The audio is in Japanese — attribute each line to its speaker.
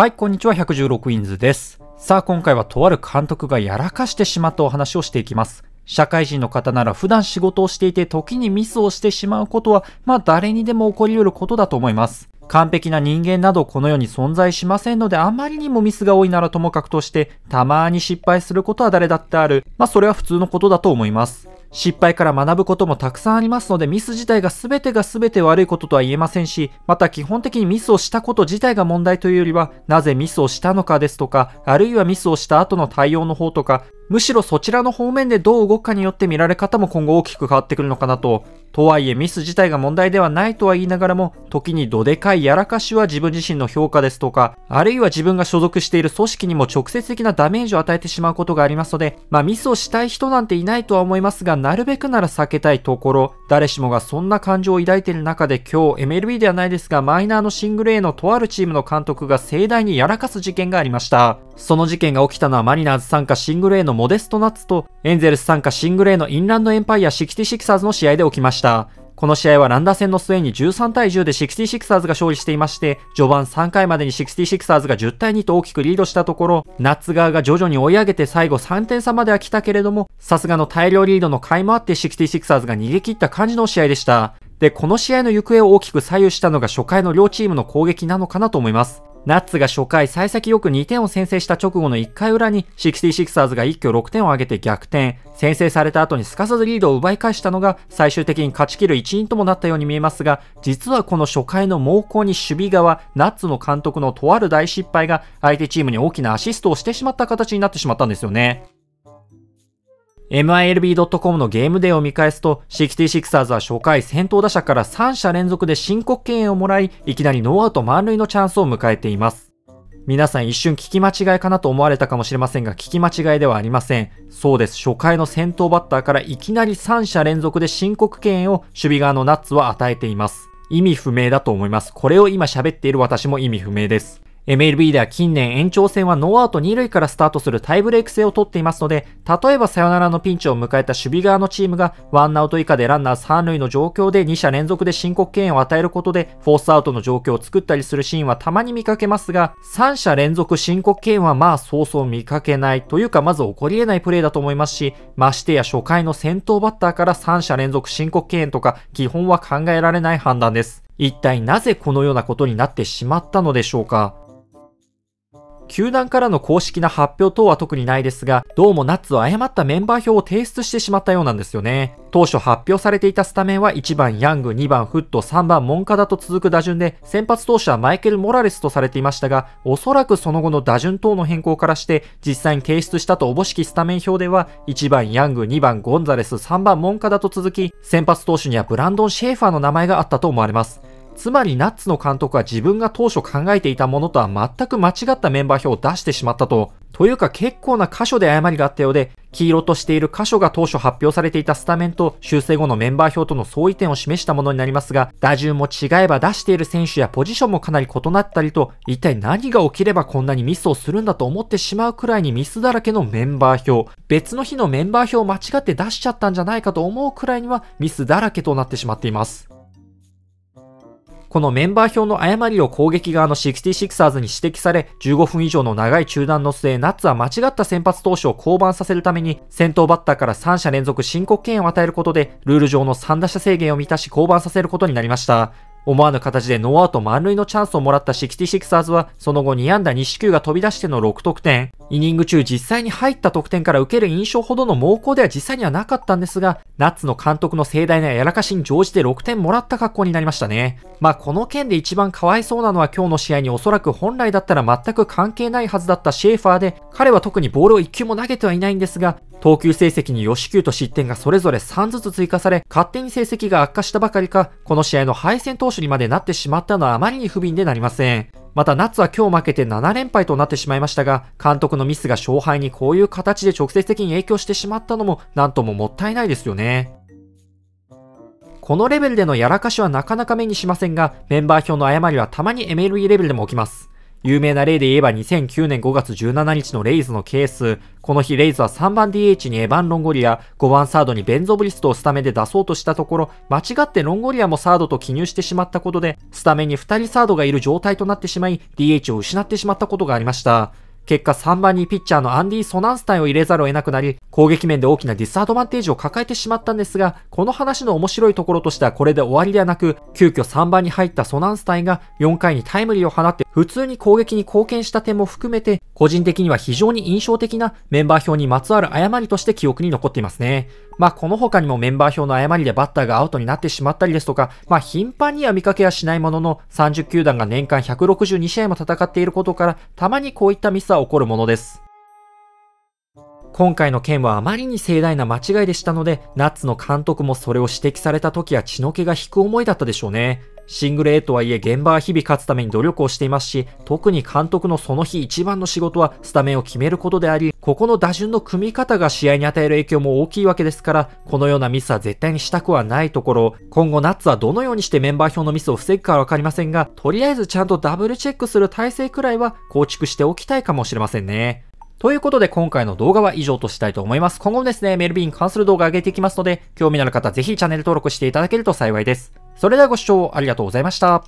Speaker 1: はい、こんにちは、116インズです。さあ、今回はとある監督がやらかしてしまったお話をしていきます。社会人の方なら普段仕事をしていて時にミスをしてしまうことは、まあ誰にでも起こり得ることだと思います。完璧な人間などこの世に存在しませんのであまりにもミスが多いならともかくとしてたまーに失敗することは誰だってある。まあそれは普通のことだと思います。失敗から学ぶこともたくさんありますので、ミス自体が全てが全て悪いこととは言えませんし、また基本的にミスをしたこと自体が問題というよりは、なぜミスをしたのかですとか、あるいはミスをした後の対応の方とか、むしろそちらの方面でどう動くかによって見られ方も今後大きく変わってくるのかなと。とはいえミス自体が問題ではないとは言いながらも、時にどでかいやらかしは自分自身の評価ですとか、あるいは自分が所属している組織にも直接的なダメージを与えてしまうことがありますので、まあミスをしたい人なんていないとは思いますが、なるべくなら避けたいところ、誰しもがそんな感情を抱いている中で今日 MLB ではないですがマイナーのシングル A のとあるチームの監督が盛大にやらかす事件がありました。その事件が起きたのはマリナーズ参加シングル A のモデストナッツとエンゼルス参加シングル A のインランドエンパイア66サーズの試合で起きました。この試合はランダ戦の末に13対10で 66ers が勝利していまして、序盤3回までに 66ers が10対2と大きくリードしたところ、ナッツ側が徐々に追い上げて最後3点差までは来たけれども、さすがの大量リードの回もあって 66ers が逃げ切った感じの試合でした。で、この試合の行方を大きく左右したのが初回の両チームの攻撃なのかなと思います。ナッツが初回、幸先よく2点を先制した直後の1回裏に、66ers が一挙6点を挙げて逆転。先制された後にすかさずリードを奪い返したのが、最終的に勝ち切る一因ともなったように見えますが、実はこの初回の猛攻に守備側、ナッツの監督のとある大失敗が、相手チームに大きなアシストをしてしまった形になってしまったんですよね。MILB.com のゲームデーを見返すと、66ers は初回先頭打者から3者連続で申告敬遠をもらい、いきなりノーアウト満塁のチャンスを迎えています。皆さん一瞬聞き間違いかなと思われたかもしれませんが、聞き間違いではありません。そうです。初回の先頭バッターからいきなり3者連続で申告敬遠を守備側のナッツは与えています。意味不明だと思います。これを今喋っている私も意味不明です。MLB では近年延長戦はノーアウト2塁からスタートするタイブレーク制をとっていますので、例えばサヨナラのピンチを迎えた守備側のチームがワンアウト以下でランナー3塁の状況で2者連続で申告敬遠を与えることでフォースアウトの状況を作ったりするシーンはたまに見かけますが、3者連続申告敬遠はまあそうそう見かけないというかまず起こり得ないプレーだと思いますし、ましてや初回の先頭バッターから3者連続申告敬遠とか基本は考えられない判断です。一体なぜこのようなことになってしまったのでしょうか球団からの公式な発表等は特にないですが、どうもナッツは誤ったメンバー表を提出してしまったようなんですよね。当初発表されていたスタメンは1番ヤング、2番フット、3番モンカダと続く打順で、先発投手はマイケル・モラレスとされていましたが、おそらくその後の打順等の変更からして、実際に提出したとおぼしきスタメン表では、1番ヤング、2番ゴンザレス、3番モンカダと続き、先発投手にはブランドン・シェーファーの名前があったと思われます。つまりナッツの監督は自分が当初考えていたものとは全く間違ったメンバー表を出してしまったと。というか結構な箇所で誤りがあったようで、黄色としている箇所が当初発表されていたスタメンと修正後のメンバー表との相違点を示したものになりますが、打順も違えば出している選手やポジションもかなり異なったりと、一体何が起きればこんなにミスをするんだと思ってしまうくらいにミスだらけのメンバー表、別の日のメンバー表を間違って出しちゃったんじゃないかと思うくらいにはミスだらけとなってしまっています。このメンバー表の誤りを攻撃側の 66ers に指摘され、15分以上の長い中断の末、ナッツは間違った先発投手を降板させるために、先頭バッターから3者連続申告権を与えることで、ルール上の3打者制限を満たし降板させることになりました。思わぬ形でノーアウト満塁のチャンスをもらったシキティシクサーズは、その後2安打2四球が飛び出しての6得点。イニング中実際に入った得点から受ける印象ほどの猛攻では実際にはなかったんですが、ナッツの監督の盛大なやらかしに乗じて6点もらった格好になりましたね。まあこの件で一番かわいそうなのは今日の試合におそらく本来だったら全く関係ないはずだったシェーファーで、彼は特にボールを1球も投げてはいないんですが、投球成績に4四球と失点がそれぞれ3ずつ追加され、勝手に成績が悪化したばかりか、この試合の敗戦投手にまでなってしまったのはあまりに不憫でなりません。また、夏は今日負けて7連敗となってしまいましたが、監督のミスが勝敗にこういう形で直接的に影響してしまったのも、なんとももったいないですよね。このレベルでのやらかしはなかなか目にしませんが、メンバー表の誤りはたまに MLE レベルでも起きます。有名な例で言えば2009年5月17日のレイズのケース。この日レイズは3番 DH にエヴァン・ロンゴリア、5番サードにベンゾブリストをスタメンで出そうとしたところ、間違ってロンゴリアもサードと記入してしまったことで、スタメンに2人サードがいる状態となってしまい、DH を失ってしまったことがありました。結果3番にピッチャーのアンディ・ソナンスタインを入れざるを得なくなり、攻撃面で大きなディスアドバンテージを抱えてしまったんですが、この話の面白いところとしてはこれで終わりではなく、急遽3番に入ったソナンスタインが4回にタイムリーを放って普通に攻撃に貢献した点も含めて、個人的には非常に印象的なメンバー表にまつわる誤りとして記憶に残っていますね。まあ、この他にもメンバー表の誤りでバッターがアウトになってしまったりですとか、まあ、頻繁には見かけはしないものの、30球団が年間162試合も戦っていることから、たまにこういったミスは起こるものです。今回の件はあまりに盛大な間違いでしたので、ナッツの監督もそれを指摘された時は血の気が引く思いだったでしょうね。シングル A とはいえ現場は日々勝つために努力をしていますし、特に監督のその日一番の仕事はスタメンを決めることであり、ここの打順の組み方が試合に与える影響も大きいわけですから、このようなミスは絶対にしたくはないところ、今後ナッツはどのようにしてメンバー表のミスを防ぐかはわかりませんが、とりあえずちゃんとダブルチェックする体制くらいは構築しておきたいかもしれませんね。ということで今回の動画は以上としたいと思います。今後もですね、メルビーに関する動画上げていきますので、興味のある方ぜひチャンネル登録していただけると幸いです。それではご視聴ありがとうございました。